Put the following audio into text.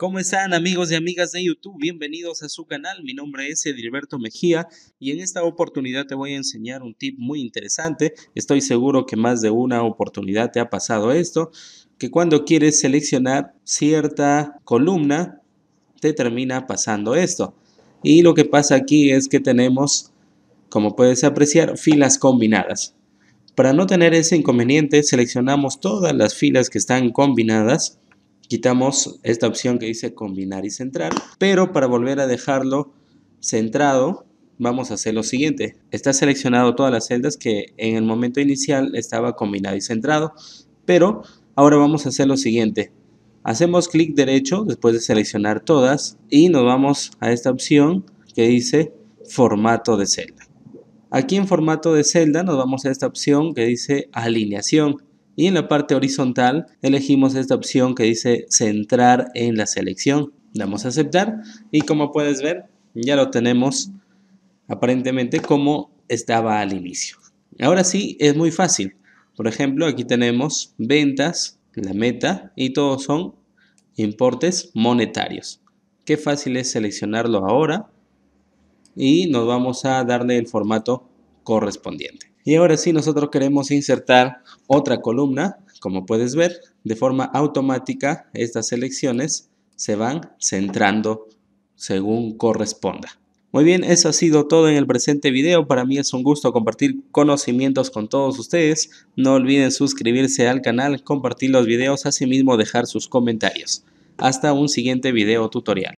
¿Cómo están amigos y amigas de YouTube? Bienvenidos a su canal, mi nombre es Edilberto Mejía y en esta oportunidad te voy a enseñar un tip muy interesante. Estoy seguro que más de una oportunidad te ha pasado esto, que cuando quieres seleccionar cierta columna te termina pasando esto. Y lo que pasa aquí es que tenemos, como puedes apreciar, filas combinadas. Para no tener ese inconveniente, seleccionamos todas las filas que están combinadas quitamos esta opción que dice combinar y centrar, pero para volver a dejarlo centrado, vamos a hacer lo siguiente. Está seleccionado todas las celdas que en el momento inicial estaba combinado y centrado, pero ahora vamos a hacer lo siguiente. Hacemos clic derecho después de seleccionar todas y nos vamos a esta opción que dice formato de celda. Aquí en formato de celda nos vamos a esta opción que dice alineación. Y en la parte horizontal elegimos esta opción que dice centrar en la selección. Damos a aceptar y como puedes ver ya lo tenemos aparentemente como estaba al inicio. Ahora sí es muy fácil. Por ejemplo aquí tenemos ventas, la meta y todos son importes monetarios. Qué fácil es seleccionarlo ahora y nos vamos a darle el formato correspondiente. Y ahora si nosotros queremos insertar otra columna. Como puedes ver, de forma automática estas selecciones se van centrando según corresponda. Muy bien, eso ha sido todo en el presente video. Para mí es un gusto compartir conocimientos con todos ustedes. No olviden suscribirse al canal, compartir los videos, asimismo dejar sus comentarios. Hasta un siguiente video tutorial.